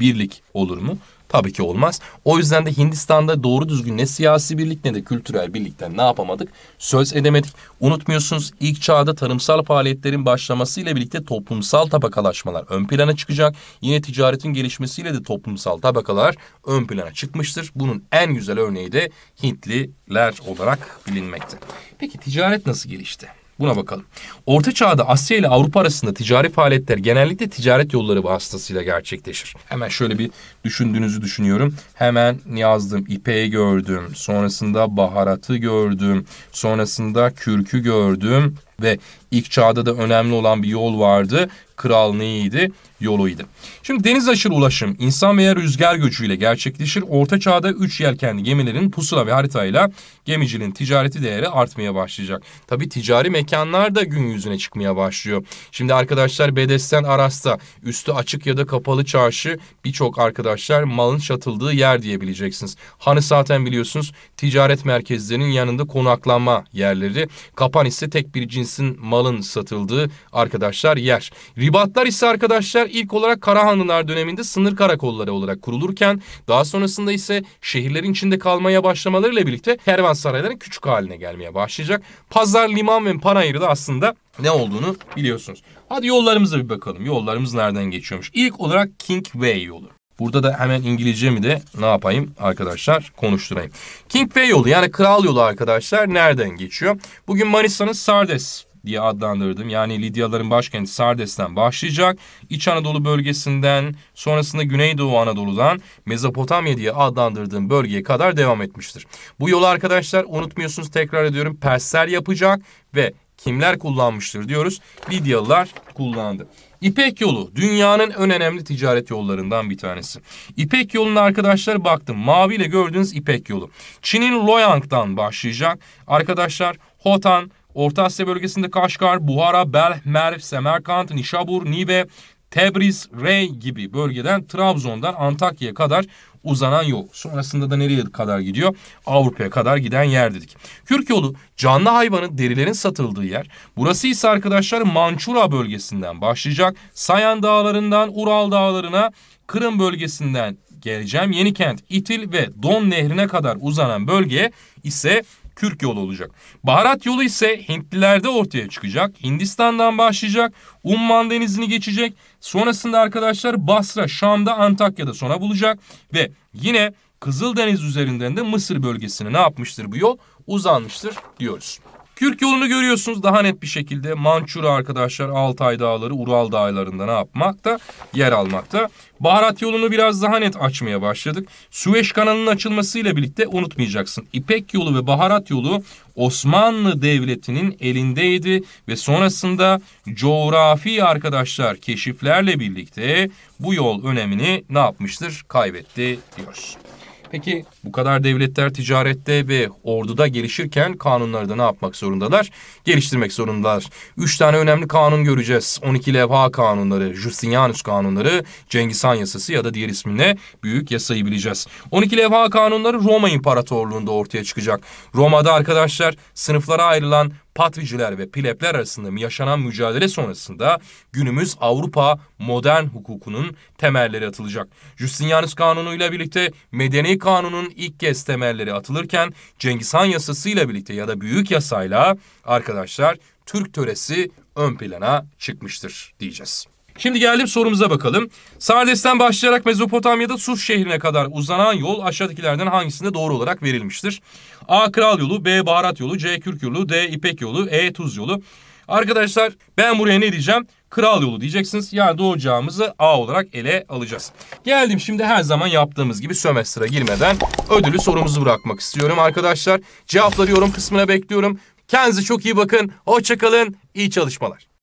birlik olur mu? Tabii ki olmaz. O yüzden de Hindistan'da doğru düzgün ne siyasi birlik ne de kültürel birlikten ne yapamadık? Söz edemedik. Unutmuyorsunuz ilk çağda tarımsal faaliyetlerin başlamasıyla birlikte toplumsal tabakalaşmalar ön plana çıkacak. Yine ticaretin gelişmesiyle de toplumsal tabakalar ön plana çıkmıştır. Bunun en güzel örneği de Hintliler olarak bilinmekte. Peki ticaret nasıl gelişti? Buna bakalım. Orta Çağ'da Asya ile Avrupa arasında ticari faaliyetler genellikle ticaret yolları vasıtasıyla gerçekleşir. Hemen şöyle bir düşündüğünüzü düşünüyorum. Hemen yazdım. İpeği gördüm. Sonrasında baharatı gördüm. Sonrasında kürkü gördüm ve İlk çağda da önemli olan bir yol vardı. Kral neydi? Yoluydu. Şimdi deniz aşırı ulaşım insan veya rüzgar gücüyle gerçekleşir. Orta çağda üç yelkenli gemilerin pusula ve haritayla gemicinin ticareti değeri artmaya başlayacak. Tabi ticari mekanlar da gün yüzüne çıkmaya başlıyor. Şimdi arkadaşlar Bedesten Aras'ta üstü açık ya da kapalı çarşı birçok arkadaşlar malın satıldığı yer diyebileceksiniz. Hanı zaten biliyorsunuz ticaret merkezlerinin yanında konaklanma yerleri. Kapan ise tek bir cinsin malı alın satıldığı arkadaşlar yer. Ribatlar ise arkadaşlar ilk olarak Karahanlılar döneminde sınır karakolları olarak kurulurken daha sonrasında ise şehirlerin içinde kalmaya başlamalarıyla birlikte kervansarayların küçük haline gelmeye başlayacak. Pazar, liman ve panayırı da aslında ne olduğunu biliyorsunuz. Hadi yollarımıza bir bakalım. Yollarımız nereden geçiyormuş? İlk olarak King Way yolu. Burada da hemen İngilizcemi de ne yapayım arkadaşlar konuşturayım. King Bey yolu yani kral yolu arkadaşlar nereden geçiyor? Bugün Manisa'nın Sardes diye adlandırdım. Yani Lidyaların başkenti Sardes'ten başlayacak. İç Anadolu bölgesinden sonrasında Güneydoğu Anadolu'dan Mezopotamya diye adlandırdığım bölgeye kadar devam etmiştir. Bu yolu arkadaşlar unutmuyorsunuz tekrar ediyorum Persler yapacak ve kimler kullanmıştır diyoruz. Lidyalılar kullandı. İpek yolu dünyanın en önemli ticaret yollarından bir tanesi. İpek yoluna arkadaşlar baktım. Maviyle gördüğünüz İpek yolu. Çin'in Loyang'dan başlayacak. Arkadaşlar Hotan, Orta Asya bölgesinde Kaşgar, Buhara, Belh, Merv, Semerkant, Nişabur, Nibe, Tebriz, Rey gibi bölgeden Trabzon'dan Antakya'ya kadar uzanan yol. Sonrasında da nereye kadar gidiyor? Avrupa'ya kadar giden yer dedik. Kürk yolu canlı hayvanın derilerin satıldığı yer. Burası ise arkadaşlar Mançura bölgesinden başlayacak. Sayan dağlarından Ural dağlarına Kırım bölgesinden geleceğim. Yenikent, İtil ve Don Nehri'ne kadar uzanan bölge ise Kürk yolu olacak. Baharat yolu ise Hintlilerde ortaya çıkacak. Hindistan'dan başlayacak. Umman denizini geçecek. Sonrasında arkadaşlar Basra, Şam'da, Antakya'da sona bulacak. Ve yine Kızıldeniz üzerinden de Mısır bölgesine ne yapmıştır bu yol? Uzanmıştır diyoruz. Kürk yolunu görüyorsunuz daha net bir şekilde. Mançura arkadaşlar Altay Dağları, Ural Dağları'nda ne yapmakta? Yer almakta. Baharat yolunu biraz daha net açmaya başladık. Süveyş kanalının açılmasıyla birlikte unutmayacaksın. İpek yolu ve baharat yolu Osmanlı Devleti'nin elindeydi ve sonrasında coğrafi arkadaşlar keşiflerle birlikte bu yol önemini ne yapmıştır? Kaybetti diyoruz. Peki bu kadar devletler ticarette ve orduda gelişirken kanunları da ne yapmak zorundalar? Geliştirmek zorundalar. Üç tane önemli kanun göreceğiz. 12 levha kanunları, Justinianus kanunları, Cengiz Han yasası ya da diğer isminle büyük yasayı bileceğiz. 12 levha kanunları Roma İmparatorluğu'nda ortaya çıkacak. Roma'da arkadaşlar sınıflara ayrılan Patriciler ve Plepler arasında yaşanan mücadele sonrasında günümüz Avrupa modern hukukunun temelleri atılacak. Justinianus Kanunu ile birlikte Medeni Kanun'un ilk kez temelleri atılırken Cengiz Han Yasası ile birlikte ya da Büyük Yasayla arkadaşlar Türk töresi ön plana çıkmıştır diyeceğiz. Şimdi geldim sorumuza bakalım. Sardes'ten başlayarak Mezopotamya'da Sus şehrine kadar uzanan yol aşağıdakilerden hangisinde doğru olarak verilmiştir? A. Kral yolu, B. Baharat yolu, C. Kürk yolu, D. İpek yolu, E. Tuz yolu. Arkadaşlar ben buraya ne diyeceğim? Kral yolu diyeceksiniz. Yani doğacağımızı A olarak ele alacağız. Geldim şimdi her zaman yaptığımız gibi sömestra girmeden ödülü sorumuzu bırakmak istiyorum arkadaşlar. Cevapları yorum kısmına bekliyorum. Kendinize çok iyi bakın. Hoşçakalın. İyi çalışmalar.